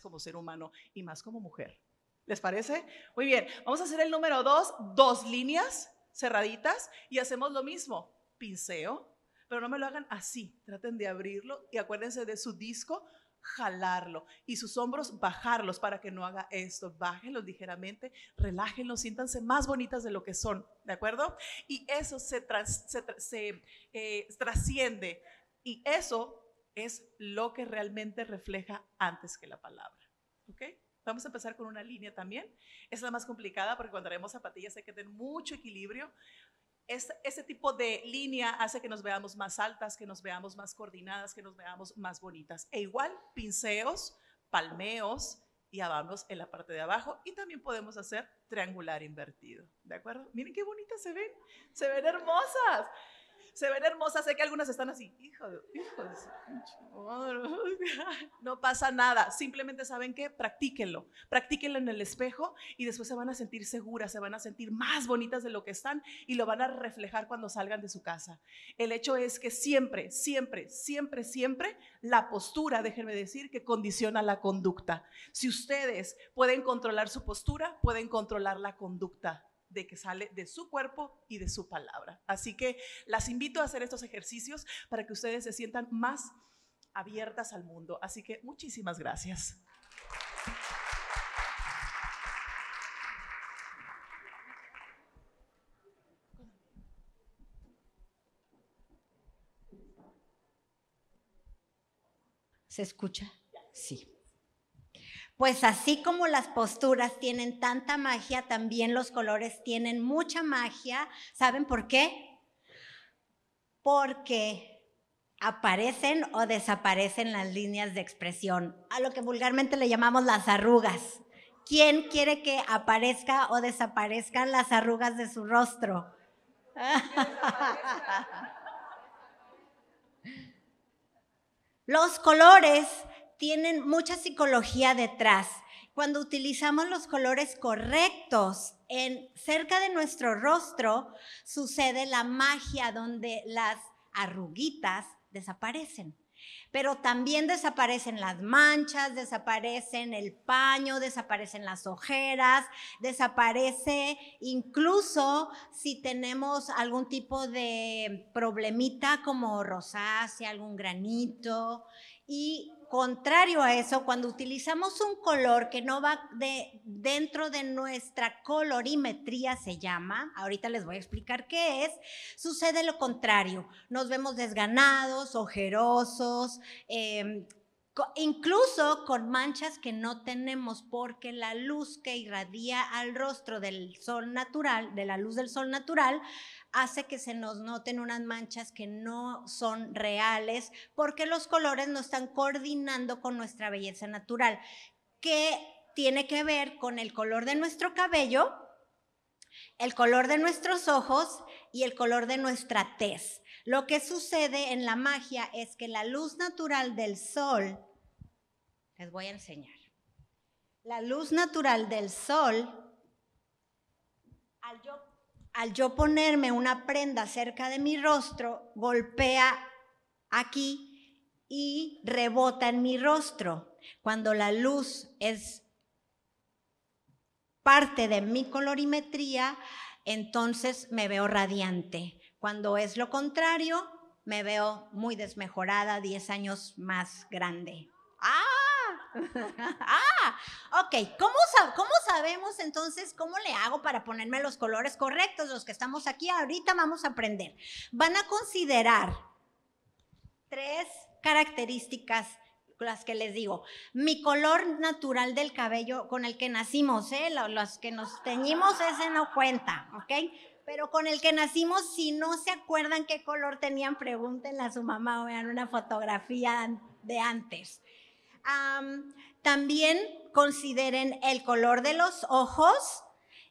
como ser humano y más como mujer. ¿Les parece? Muy bien, vamos a hacer el número dos, dos líneas cerraditas y hacemos lo mismo, pinceo, pero no me lo hagan así, traten de abrirlo y acuérdense de su disco, jalarlo y sus hombros bajarlos para que no haga esto, bájenlos ligeramente, relájenlos, siéntanse más bonitas de lo que son, ¿de acuerdo? Y eso se, se, eh, trasciende y eso es lo que realmente refleja antes que la palabra. ¿Ok? Vamos a empezar con una línea también. Es la más complicada porque cuando haremos zapatillas hay que tener mucho equilibrio. Este, tipo de línea hace que nos veamos más altas, que nos veamos más coordinadas, que nos veamos más bonitas. E igual, pinceos, palmeos y abanos en la parte de abajo. Y también podemos hacer triangular invertido. ¿De acuerdo? Miren qué bonitas se ven. Se ven hermosas se ven hermosas, sé que algunas están así, hijo de, no pasa nada, simplemente saben que practíquenlo, practíquenlo en el espejo y después se van a sentir seguras, se van a sentir más bonitas de lo que están y lo van a reflejar cuando salgan de su casa. El hecho es que siempre, siempre, siempre, siempre la postura, déjenme decir, que condiciona la conducta. Si ustedes pueden controlar su postura, pueden controlar la conducta de que sale de su cuerpo y de su palabra. Así que las invito a hacer estos ejercicios para que ustedes se sientan más abiertas al mundo. Así que muchísimas gracias. ¿Se escucha? Sí. Pues así como las posturas tienen tanta magia, también los colores tienen mucha magia. ¿Saben por qué? Porque aparecen o desaparecen las líneas de expresión, a lo que vulgarmente le llamamos las arrugas. ¿Quién quiere que aparezca o desaparezcan las arrugas de su rostro? Los colores tienen mucha psicología detrás. Cuando utilizamos los colores correctos en cerca de nuestro rostro, sucede la magia donde las arruguitas desaparecen pero también desaparecen las manchas, desaparecen el paño, desaparecen las ojeras, desaparece incluso si tenemos algún tipo de problemita como rosácea, algún granito. Y contrario a eso, cuando utilizamos un color que no va de, dentro de nuestra colorimetría, se llama, ahorita les voy a explicar qué es, sucede lo contrario. Nos vemos desganados, ojerosos, Em, incluso con manchas que no tenemos, porque la luz que irradia al rostro del sol natural, de la luz del sol natural, hace que se nos noten unas manchas que no son reales, porque los colores no están coordinando con nuestra belleza natural, que tiene que ver con el color de nuestro cabello, el color de nuestros ojos y el color de nuestra tez. Lo que sucede en la magia es que la luz natural del sol, les voy a enseñar, la luz natural del sol, al yo, ponerme una prenda cerca de mi rostro, golpea aquí y rebota en mi rostro. Cuando la luz es parte de mi colorimetría, entonces me veo radiante. Cuando es lo contrario, me veo muy desmejorada, 10 años más grande. ¡Ah! ah, ok, ¿Cómo, sabemos entonces cómo le hago para ponerme los colores correctos? Los que estamos aquí ahorita vamos a aprender. Van a considerar tres características las que les digo. Mi color natural del cabello con el que nacimos, ¿eh? los que nos teñimos, ese no cuenta, ¿ok? Pero con el que nacimos, si no se acuerdan qué color tenían, pregúntenle a su mamá o vean una fotografía de antes. también consideren el color de los ojos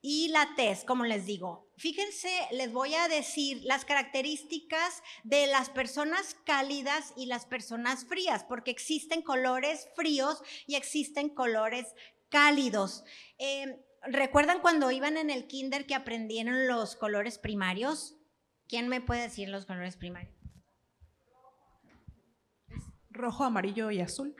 y la tez, como les digo. Fíjense, les voy a decir las características de las personas cálidas y las personas frías, porque existen colores fríos y existen colores cálidos. Em, ¿Recuerdan cuando iban en el kinder que aprendieron los colores primarios? ¿Quién me puede decir los colores primarios? Rojo, amarillo y azul.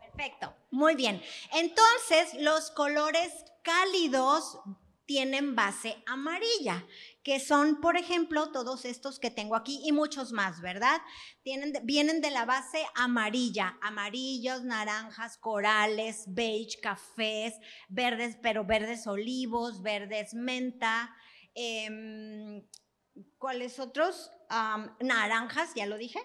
Perfecto, muy bien. Entonces, los colores cálidos tienen base amarilla, que son, por ejemplo, todos estos que tengo aquí y muchos más, ¿verdad? Tienen, vienen de la base amarilla, amarillos, naranjas, corales, beige, cafés, verdes, pero verdes olivos, verdes menta, em, ¿cuáles otros? naranjas, ya lo dije.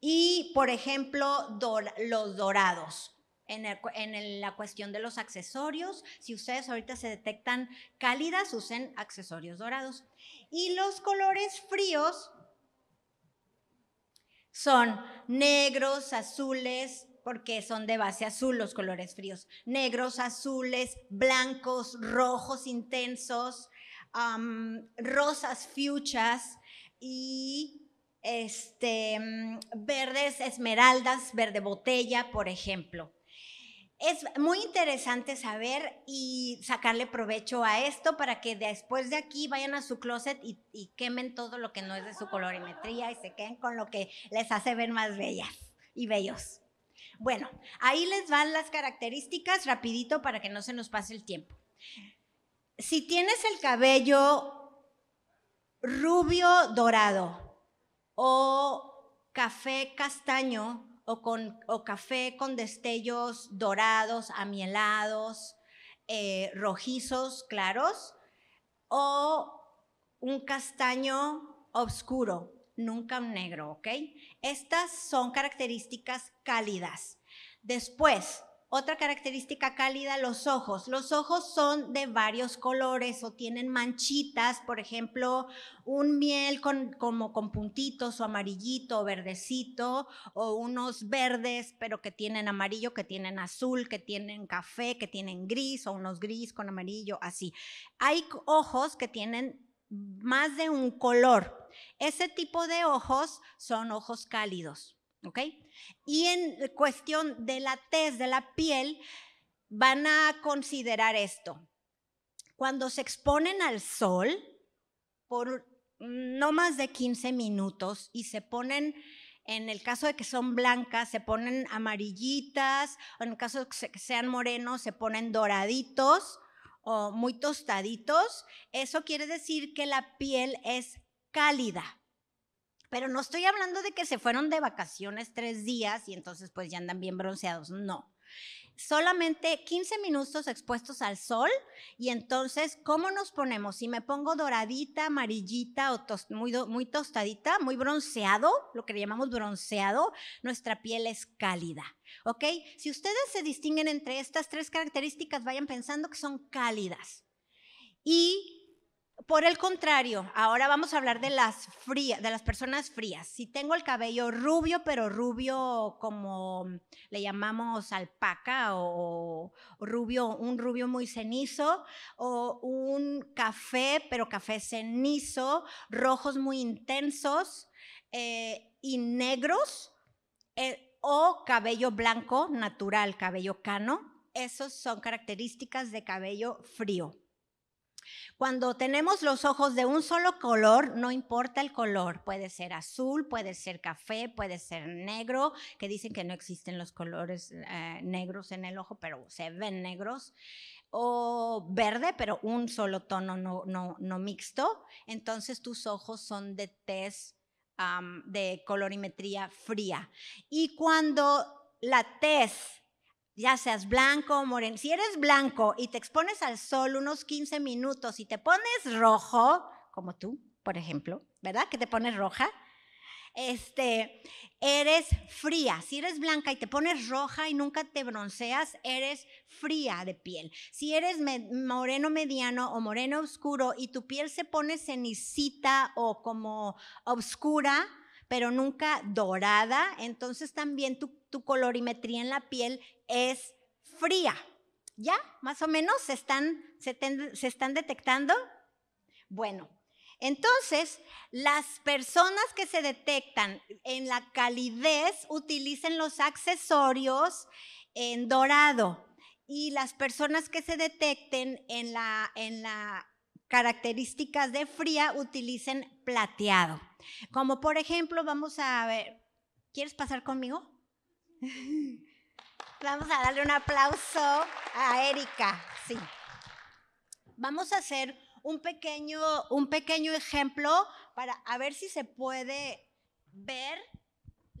Y, por ejemplo, los dorados en, la cuestión de los accesorios. Si ustedes ahorita se detectan cálidas, usen accesorios dorados. Y los colores fríos son negros, azules, porque son de base azul los colores fríos. Negros, azules, blancos, rojos intensos, rosas fuchas y este, mm, verdes esmeraldas, verde botella, por ejemplo es muy interesante saber y sacarle provecho a esto para que después de aquí vayan a su closet y, quemen todo lo que no es de su colorimetría y se queden con lo que les hace ver más bellas y bellos. Bueno, ahí les van las características rapidito para que no se nos pase el tiempo. Si tienes el cabello rubio dorado o café castaño, o, con, café con destellos dorados, amielados, eh, rojizos, claros, o un castaño oscuro, nunca un negro, ¿ok? Estas son características cálidas. Después, otra característica cálida, los ojos. Los ojos son de varios colores o tienen manchitas, por ejemplo, un miel con, como con puntitos o amarillito o verdecito, o unos verdes, pero que tienen amarillo, que tienen azul, que tienen café, que tienen gris, o unos gris con amarillo, así. Hay ojos que tienen más de un color. Ese tipo de ojos son ojos cálidos. ¿Ok? Y en cuestión de la tez de la piel, van a considerar esto. Cuando se exponen al sol por no más de 15 minutos y se ponen, en el caso de que son blancas, se ponen amarillitas, o en el caso de que sean morenos, se ponen doraditos o muy tostaditos, eso quiere decir que la piel es cálida. Pero no estoy hablando de que se fueron de vacaciones tres días y entonces pues ya andan bien bronceados, no. Solamente 15 minutos expuestos al sol y entonces, ¿cómo nos ponemos? Si me pongo doradita, amarillita o muy, muy tostadita, muy bronceado, lo que le llamamos bronceado, nuestra piel es cálida. ¿Ok? Si ustedes se distinguen entre estas tres características, vayan pensando que son cálidas. Y por el contrario, ahora vamos a hablar de las frías, de las personas frías. Si tengo el cabello rubio, pero rubio como le llamamos alpaca o, rubio, un rubio muy cenizo o un café, pero café cenizo, rojos muy intensos eh, y negros eh, o cabello blanco natural, cabello cano. Esas son características de cabello frío. Cuando tenemos los ojos de un solo color, no importa el color, puede ser azul, puede ser café, puede ser negro, que dicen que no existen los colores eh, negros en el ojo, pero se ven negros, o verde, pero un solo tono no, mixto, entonces tus ojos son de tez de colorimetría fría. Y cuando la tez ya seas blanco, o moreno, si eres blanco y te expones al sol unos 15 minutos y te pones rojo, como tú, por ejemplo, ¿verdad? Que te pones roja. Este, eres fría. Si eres blanca y te pones roja y nunca te bronceas, eres fría de piel. Si eres moreno mediano o moreno oscuro y tu piel se pone cenicita o como oscura, pero nunca dorada, entonces también tu, colorimetría en la piel es fría. ¿Ya? Más o menos se están, se, están detectando. Bueno, entonces, las personas que se detectan en la calidez utilicen los accesorios en dorado y las personas que se detecten en la, en la características de fría, utilicen plateado. Como por ejemplo, vamos a ver, ¿quieres pasar conmigo? Vamos a darle un aplauso a Erika, sí. Vamos a hacer un pequeño, un pequeño ejemplo para a ver si se puede ver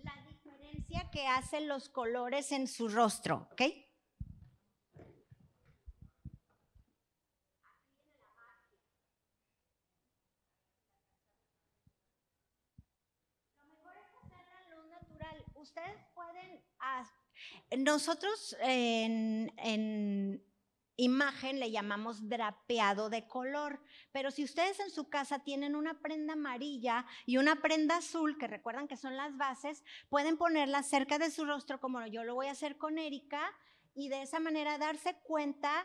la diferencia que hacen los colores en su rostro, ¿ok? ustedes pueden... nosotros en, imagen le llamamos drapeado de color. Pero si ustedes en su casa tienen una prenda amarilla y una prenda azul, que recuerdan que son las bases, pueden ponerla cerca de su rostro como yo lo voy a hacer con Erika y de esa manera darse cuenta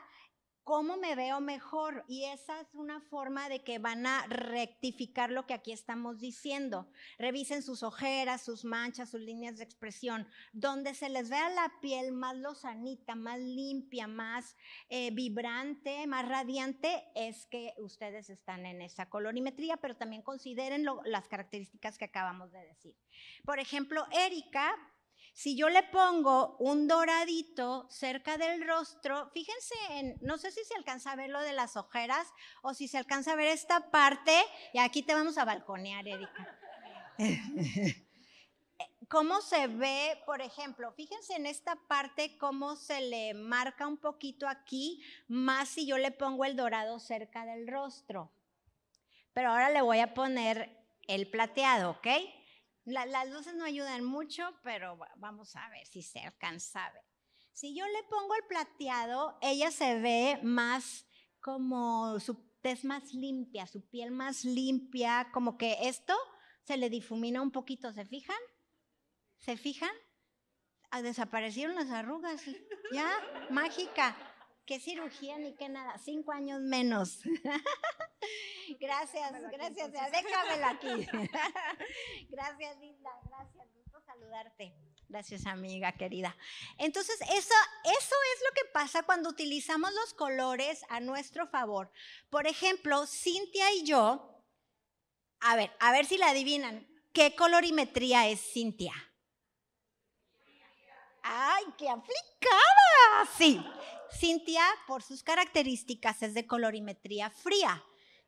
cómo me veo mejor. Y esa es una forma de que van a rectificar lo que aquí estamos diciendo. Revisen sus ojeras, sus manchas, sus líneas de expresión. Donde se les vea la piel más lozanita, más limpia, más eh, vibrante, más radiante, es que ustedes están en esa colorimetría, pero también consideren las características que acabamos de decir. Por ejemplo, Erika si yo le pongo un doradito cerca del rostro, fíjense, en, no sé si se alcanza a ver lo de las ojeras o si se alcanza a ver esta parte, y aquí te vamos a balconear, Erika. ¿Cómo se ve, por ejemplo? Fíjense en esta parte cómo se le marca un poquito aquí, más si yo le pongo el dorado cerca del rostro. Pero ahora le voy a poner el plateado, ¿ok? las luces no ayudan mucho, pero vamos a ver si se alcanza Si yo le pongo el plateado, ella se ve más como su tez más limpia, su piel más limpia, como que esto se le difumina un poquito, ¿se fijan? ¿Se fijan? Ah, desaparecieron las arrugas, ya, mágica qué cirugía ni qué nada, cinco años menos. gracias, gracias, déjamelo aquí. gracias, Linda, gracias, gusto saludarte. Gracias, amiga querida. Entonces, eso, eso es lo que pasa cuando utilizamos los colores a nuestro favor. Por ejemplo, Cintia y yo, a ver, a ver si la adivinan, ¿qué colorimetría es Cintia? ¡Ay, qué aplicada! Sí, Cintia, por sus características, es de colorimetría fría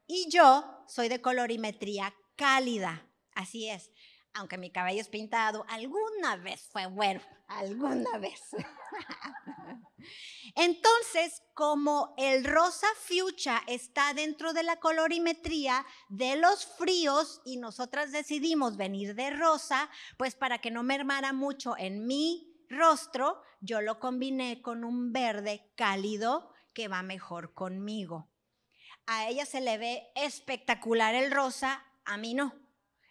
y yo soy de colorimetría cálida. Así es. Aunque mi cabello es pintado, alguna vez fue bueno, alguna vez. Entonces, como el rosa Fucha está dentro de la colorimetría de los fríos y nosotras decidimos venir de rosa, pues para que no mermara mucho en mí, rostro, yo lo combiné con un verde cálido que va mejor conmigo. A ella se le ve espectacular el rosa, a mí no.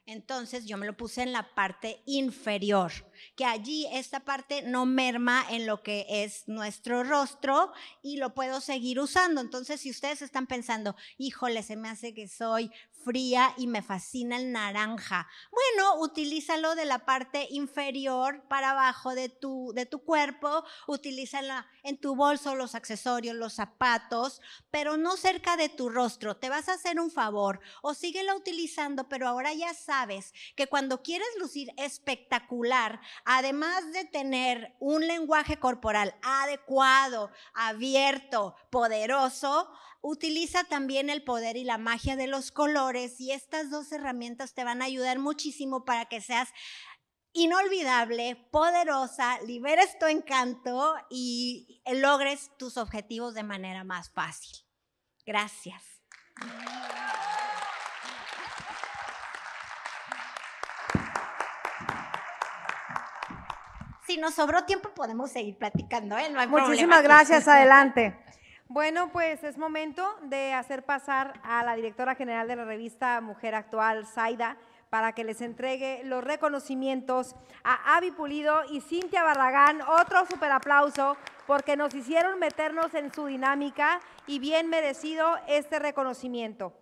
Entonces yo me lo puse en la parte inferior que allí esta parte no merma en lo que es nuestro rostro y lo puedo seguir usando. Entonces, si ustedes están pensando, híjole, se me hace que soy fría y me fascina el naranja, bueno, utilízalo de la parte inferior para abajo de tu, de tu cuerpo, utilízala en tu bolso, los accesorios, los zapatos, pero no cerca de tu rostro. Te vas a hacer un favor o síguela utilizando, pero ahora ya sabes que cuando quieres lucir espectacular, además de tener un lenguaje corporal adecuado, abierto, poderoso, utiliza también el poder y la magia de los colores y estas dos herramientas te van a ayudar muchísimo para que seas inolvidable, poderosa, liberes tu encanto y logres tus objetivos de manera más fácil. Gracias. si nos sobró tiempo podemos seguir platicando, ¿eh? No hay Muchísimas gracias, adelante. Bueno, pues es momento de hacer pasar a la directora general de la revista Mujer Actual, Zaida, para que les entregue los reconocimientos a Avi Pulido y Cintia Barragán. Otro super aplauso porque nos hicieron meternos en su dinámica y bien merecido este reconocimiento.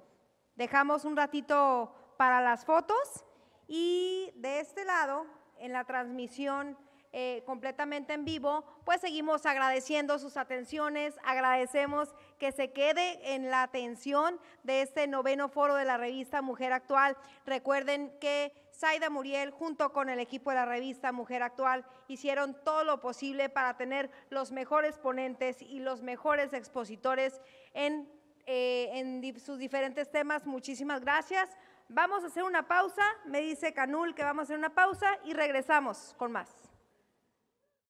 Dejamos un ratito para las fotos y de este lado, en la transmisión eh, completamente en vivo, pues seguimos agradeciendo sus atenciones, agradecemos que se quede en la atención de este noveno foro de la revista Mujer Actual. Recuerden que Saida Muriel, junto con el equipo de la revista Mujer Actual, hicieron todo lo posible para tener los mejores ponentes y los mejores expositores en eh, sus diferentes temas. Muchísimas gracias. Vamos a hacer una pausa, me dice Canul que vamos a hacer una pausa y regresamos con más.